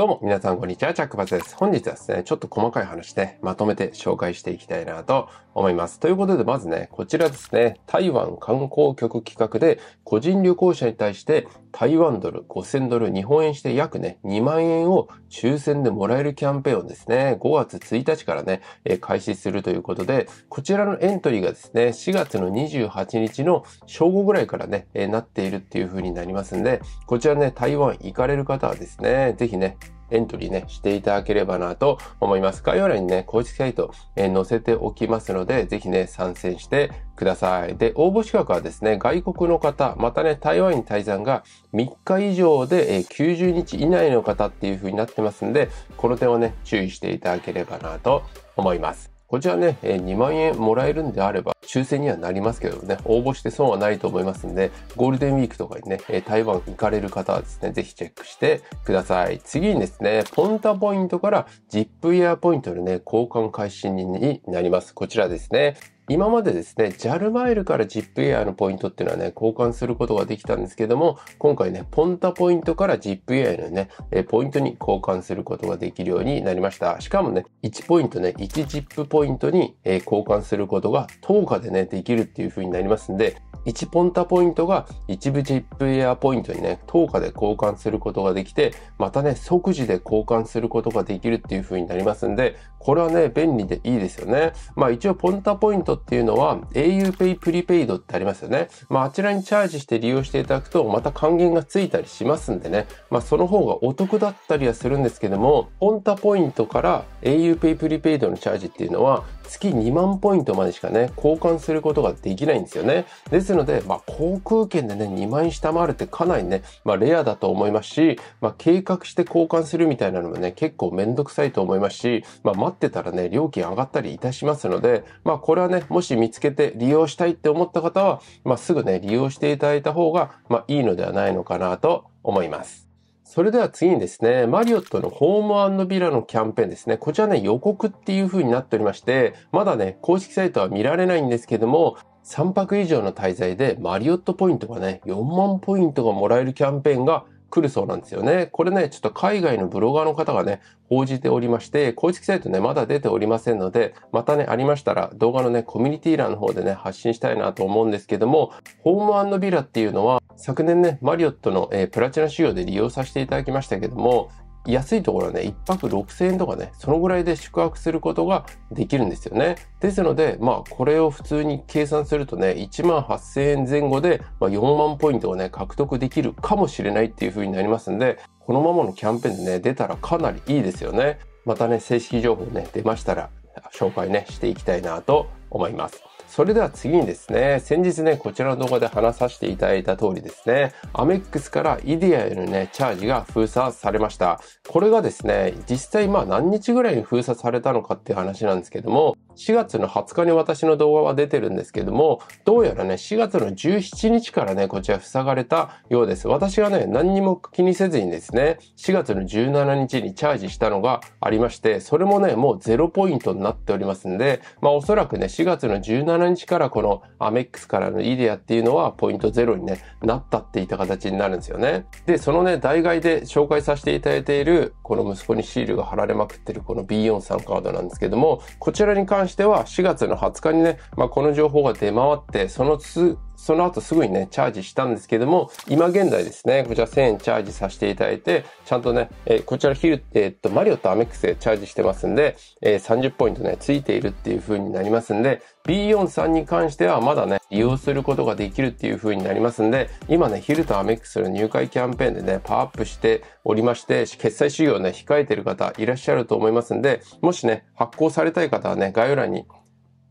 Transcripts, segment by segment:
どうも、皆さんこんにちは、チャックバスです。本日はですね、ちょっと細かい話で、ね、まとめて紹介していきたいなと思います。ということで、まずね、こちらですね、台湾観光局企画で、個人旅行者に対して台湾ドル5000ドル、日本円して約ね、2万円を抽選でもらえるキャンペーンをですね、5月1日からね、え開始するということで、こちらのエントリーがですね、4月の28日の正午ぐらいからね、えなっているっていう風になりますんで、こちらね、台湾行かれる方はですね、ぜひね、エントリーね、していただければなと思います。概要欄にね、公式サイト、えー、載せておきますので、ぜひね、参戦してください。で、応募資格はですね、外国の方、またね、台湾に滞在が3日以上で、えー、90日以内の方っていう風になってますんで、この点をね、注意していただければなと思います。こちらね、2万円もらえるんであれば、抽選にはなりますけどね、応募して損はないと思いますんで、ゴールデンウィークとかにね、台湾行かれる方はですね、ぜひチェックしてください。次にですね、ポンタポイントから ZIP ヤーポイントのね、交換開始になります。こちらですね。今までですね、JAL マイルから ZIP エアのポイントっていうのはね、交換することができたんですけども、今回ね、ポンタポイントから ZIP エアのね、えポイントに交換することができるようになりました。しかもね、1ポイントね、1 ZIP ポイントに、え交換することが10日でね、できるっていう風になりますんで、1ポンタポイントが一部チップエアポイントにね、10日で交換することができて、またね、即時で交換することができるっていう風になりますんで、これはね、便利でいいですよね。まあ一応ポンタポイントっていうのは auPay プリペイドってありますよね。まあ、あちらにチャージして利用していただくと、また還元がついたりしますんでね。まあ、その方がお得だったりはするんですけども、ポンタポイントから auPay プリペイドのチャージっていうのは、月2万ポイントまでしかね、交換することができないんですよね。ですので、まあ、航空券でね、2万円下回るってかなりね、まあ、レアだと思いますし、まあ、計画して交換するみたいなのもね、結構めんどくさいと思いますし、まあ、待ってたらね、料金上がったりいたしますので、まあ、これはね、もし見つけて利用したいって思った方は、まあ、すぐね、利用していただいた方が、まあ、いいのではないのかなと思います。それでは次にですね、マリオットのホームビラのキャンペーンですね。こちらね、予告っていう風になっておりまして、まだね、公式サイトは見られないんですけども、3泊以上の滞在でマリオットポイントがね、4万ポイントがもらえるキャンペーンが来るそうなんですよね。これね、ちょっと海外のブロガーの方がね、報じておりまして、公式サイトね、まだ出ておりませんので、またね、ありましたら動画のね、コミュニティ欄の方でね、発信したいなと思うんですけども、ホームビラっていうのは、昨年ね、マリオットの、えー、プラチナ仕様で利用させていただきましたけども、安いところはね、1泊6000円とかね、そのぐらいで宿泊することができるんですよね。ですので、まあ、これを普通に計算するとね、1万8000円前後で、まあ、4万ポイントをね、獲得できるかもしれないっていう風になりますんで、このままのキャンペーンでね、出たらかなりいいですよね。またね、正式情報ね、出ましたら、紹介ね、していきたいなと思います。それでは次にですね、先日ね、こちらの動画で話させていただいた通りですね、アメックスからイディアへのね、チャージが封鎖されました。これがですね、実際まあ何日ぐらいに封鎖されたのかっていう話なんですけども、4月の20日に私の動画は出てるんですけども、どうやらね、4月の17日からね、こちら塞がれたようです。私がね、何にも気にせずにですね、4月の17日にチャージしたのがありまして、それもね、もう0ポイントになっておりますんで、まあおそらくね、4月の17日からこのアメックスからのイデアっていうのはポイントゼロに、ね、なったっていった形になるんですよね。で、そのね、代替で紹介させていただいている、この息子にシールが貼られまくってるこの B43 カードなんですけども、こちらに関しては4月の20日にね、まあ、この情報が出回って、そのその後すぐにね、チャージしたんですけども、今現在ですね、こちら1000円チャージさせていただいて、ちゃんとね、えー、こちらヒル、えー、っと、マリオとアメックスでチャージしてますんで、えー、30ポイントね、ついているっていう風になりますんで、B43 に関してはまだね、利用することができるっていう風になりますんで、今ね、ヒルとアメックスの入会キャンペーンでね、パワーアップしておりまして、決済修行をね、控えてる方いらっしゃると思いますんで、もしね、発行されたい方はね、概要欄に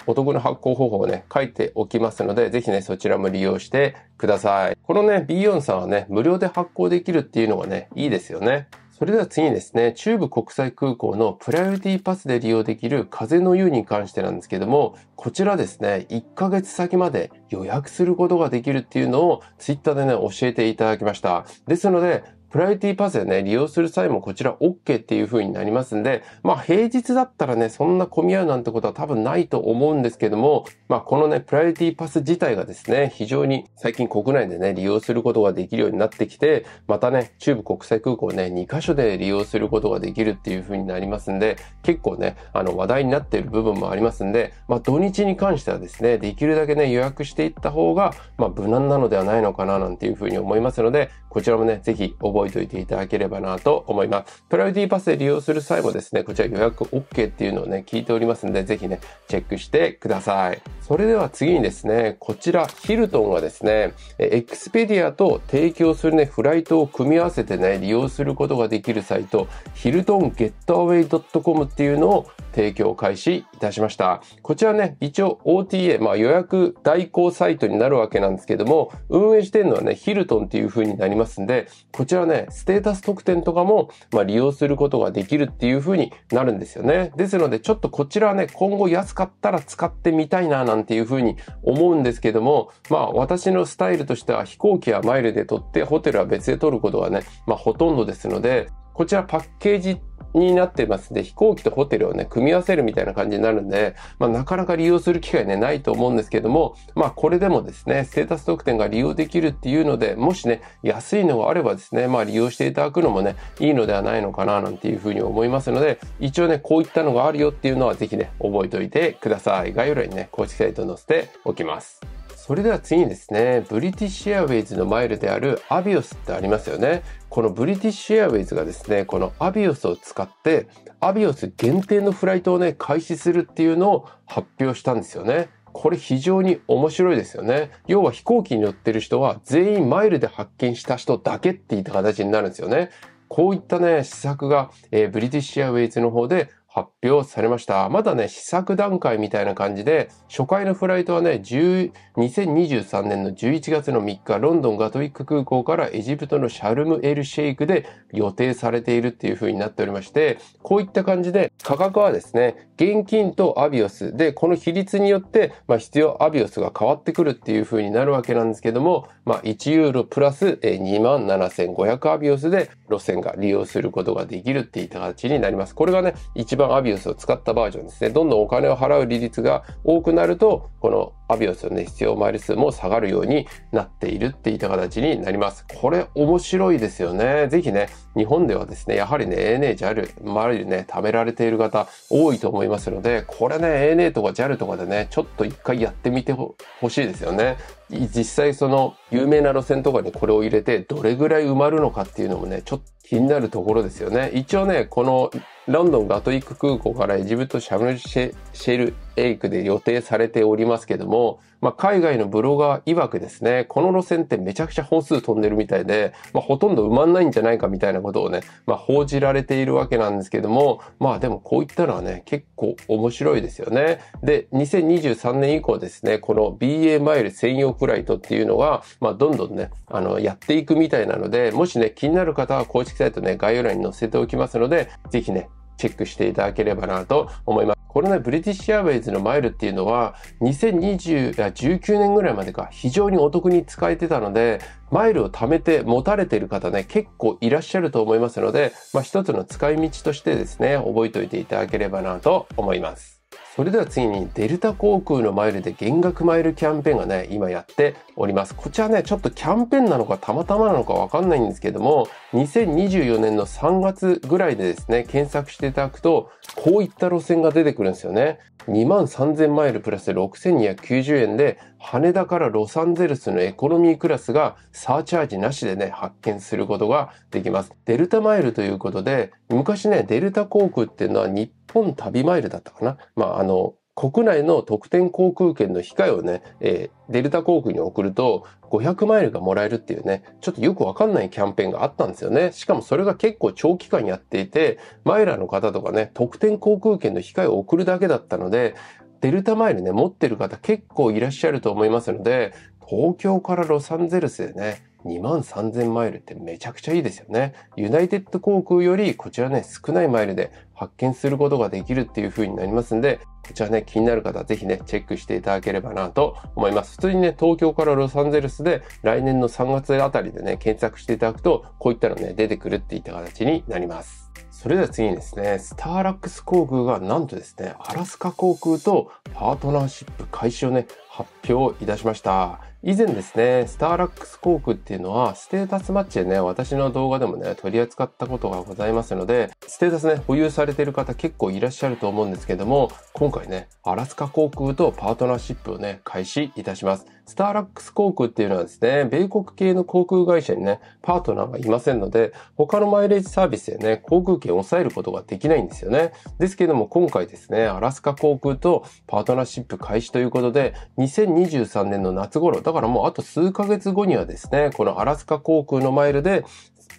お得な発行方法をね、書いておきますので、ぜひね、そちらも利用してください。このね、B4 さんはね、無料で発行できるっていうのがね、いいですよね。それでは次にですね、中部国際空港のプライオリティパスで利用できる風の湯に関してなんですけども、こちらですね、1ヶ月先まで予約することができるっていうのを twitter でね、教えていただきました。ですので、プライオリティパスでね、利用する際もこちら OK っていう風になりますんで、まあ平日だったらね、そんな混み合うなんてことは多分ないと思うんですけども、まあこのね、プライオリティパス自体がですね、非常に最近国内でね、利用することができるようになってきて、またね、中部国際空港ね、2カ所で利用することができるっていう風になりますんで、結構ね、あの話題になっている部分もありますんで、まあ土日に関してはですね、できるだけね、予約していった方が、まあ無難なのではないのかななんていう風に思いますので、こちらもね、ぜひ覚え覚えておいていただければなと思います。プライオリティパスで利用する際もですね、こちら予約 OK っていうのをね、聞いておりますので、ぜひね、チェックしてください。それでは次にですね、こちらヒルトンがですね、エクスペディアと提供するね、フライトを組み合わせてね、利用することができるサイト、ヒルトンゲットアウェイ .com っていうのを提供開始いたしました。こちらね、一応 OTA、まあ予約代行サイトになるわけなんですけども、運営してるのはね、ヒルトンっていう風になりますんで、こちらね、ね、ステータス特典とかも、まあ、利用することができるっていう風になるんですよね。ですので、ちょっとこちらはね、今後安かったら使ってみたいな、なんていう風に思うんですけども、まあ、私のスタイルとしては飛行機はマイルで取って、ホテルは別で取ることがね、まあ、ほとんどですので、こちらパッケージになってますんで、飛行機とホテルをね、組み合わせるみたいな感じになるんで、まあ、なかなか利用する機会ね、ないと思うんですけども、まあ、これでもですね、ステータス特典が利用できるっていうので、もしね、安いのがあればですね、まあ、利用していただくのもね、いいのではないのかな、なんていうふうに思いますので、一応ね、こういったのがあるよっていうのは、ぜひね、覚えておいてください。概要欄にね、公式サイト載せておきます。それでは次にですね、ブリティッシュエアウェイズのマイルであるアビオスってありますよね。このブリティッシュエアウェイズがですね、このアビオスを使って、アビオス限定のフライトをね、開始するっていうのを発表したんですよね。これ非常に面白いですよね。要は飛行機に乗ってる人は全員マイルで発見した人だけって言った形になるんですよね。こういったね、施策が、えー、ブリティッシュエアウェイズの方で発表されました。まだね、試作段階みたいな感じで、初回のフライトはね、2023年の11月の3日、ロンドンガトウィック空港からエジプトのシャルムエルシェイクで予定されているっていう風になっておりまして、こういった感じで、価格はですね、現金とアビオスで、この比率によって、まあ、必要アビオスが変わってくるっていう風になるわけなんですけども、まあ、1ユーロプラス27,500アビオスで路線が利用することができるっていった形になります。これがね、一番アビオスを使ったバージョンですね。どんどんお金を払う利率が多くなると、このアビオスの、ね、必要回り数も下がるようになっているっていった形になります。これ面白いですよね。ぜひね、日本ではですね、やはりね、ANA、JAL、周りね、貯められている方多いと思いますので、これね、ANA とか JAL とかでね、ちょっと一回やってみてほしいですよね。実際その有名な路線とかにこれを入れて、どれぐらい埋まるのかっていうのもね、ちょっと気になるところですよね。一応ね、このロンドンガトイック空港からエジプトシャムシェシェルエイクで予定されておりますけども、まあ、海外のブロガー曰くですね、この路線ってめちゃくちゃ本数飛んでるみたいで、まあ、ほとんど埋まんないんじゃないかみたいなことをね、まあ、報じられているわけなんですけども、まあでもこういったのはね、結構面白いですよね。で、2023年以降ですね、この BA マイル専用フライトっていうのは、まあ、どんどんね、あの、やっていくみたいなので、もしね、気になる方は公式サイトね、概要欄に載せておきますので、ぜひね、チェックしていただければなと思います。これね、ブリティッシュアウェイズのマイルっていうのは、2020、19年ぐらいまでか、非常にお得に使えてたので、マイルを貯めて持たれている方ね、結構いらっしゃると思いますので、まあ、一つの使い道としてですね、覚えておいていただければなと思います。それでは次にデルタ航空のマイルで減額マイルキャンペーンがね、今やっております。こちらね、ちょっとキャンペーンなのかたまたまなのかわかんないんですけども、2024年の3月ぐらいでですね、検索していただくと、こういった路線が出てくるんですよね。23,000マイルプラス6290円で羽田からロサンゼルスのエコノミークラスがサーチャージなしでね、発見することができます。デルタマイルということで、昔ね、デルタ航空っていうのは日本旅マイルだったかな。まあ、あの、国内の特典航空券の控えをね、えー、デルタ航空に送ると500マイルがもらえるっていうね、ちょっとよくわかんないキャンペーンがあったんですよね。しかもそれが結構長期間やっていて、マイラーの方とかね、特典航空券の控えを送るだけだったので、デルタマイルね、持ってる方結構いらっしゃると思いますので、東京からロサンゼルスでね、2万3000マイルってめちゃくちゃいいですよね。ユナイテッド航空よりこちらね、少ないマイルで発見することができるっていう風になりますんで、こちらね、気になる方はぜひね、チェックしていただければなと思います。普通にね、東京からロサンゼルスで来年の3月あたりでね、検索していただくと、こういったのね、出てくるっていった形になります。それでは次にですね、スターラックス航空がなんとですね、アラスカ航空とパートナーシップ開始をね、発表いたしました。以前ですね、スターラックス航空っていうのは、ステータスマッチでね、私の動画でもね、取り扱ったことがございますので、ステータスね、保有されている方結構いらっしゃると思うんですけども、今回ね、アラスカ航空とパートナーシップをね、開始いたします。スターラックス航空っていうのはですね、米国系の航空会社にね、パートナーがいませんので、他のマイレージサービスでね、航空券を抑えることができないんですよね。ですけども、今回ですね、アラスカ航空とパートナーシップ開始ということで、2023年の夏頃、だからもうあと数ヶ月後にはですね、このアラスカ航空のマイルで、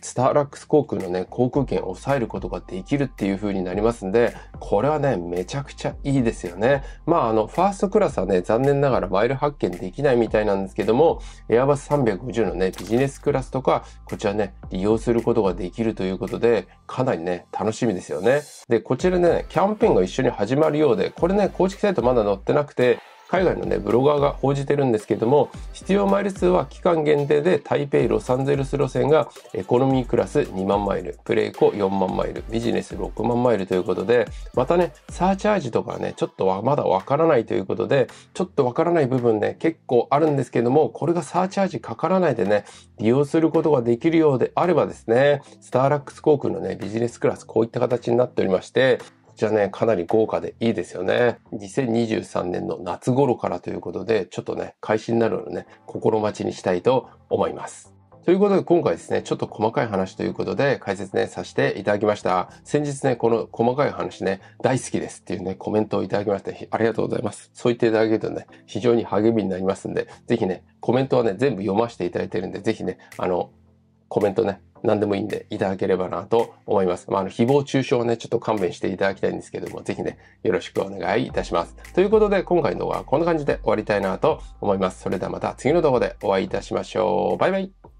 スターラックス航空のね、航空券を抑えることができるっていう風になりますんで、これはね、めちゃくちゃいいですよね。まあ、あの、ファーストクラスはね、残念ながらマイル発券できないみたいなんですけども、エアバス350のね、ビジネスクラスとか、こちらね、利用することができるということで、かなりね、楽しみですよね。で、こちらね、キャンペーンが一緒に始まるようで、これね、公式サイトまだ載ってなくて、海外のね、ブロガーが報じてるんですけども、必要マイル数は期間限定で台北ロサンゼルス路線がエコノミークラス2万マイル、プレイコ4万マイル、ビジネス6万マイルということで、またね、サーチャージとかね、ちょっとはまだわからないということで、ちょっとわからない部分ね、結構あるんですけども、これがサーチャージかからないでね、利用することができるようであればですね、スターラックス航空のね、ビジネスクラスこういった形になっておりまして、ちらね、かなり豪華でいいですよね。2023年の夏頃からということで、ちょっとね、開始になるのね、心待ちにしたいと思います。ということで今回ですね、ちょっと細かい話ということで解説ね、させていただきました。先日ね、この細かい話ね、大好きですっていうね、コメントをいただきましてありがとうございます。そう言っていただけるとね、非常に励みになりますんで、ぜひね、コメントはね、全部読ませていただいてるんで、ぜひね、あの、コメントね、何でもいいんでいただければなと思います。まあ、あの、誹謗中傷はね、ちょっと勘弁していただきたいんですけども、ぜひね、よろしくお願いいたします。ということで、今回の動画はこんな感じで終わりたいなと思います。それではまた次の動画でお会いいたしましょう。バイバイ。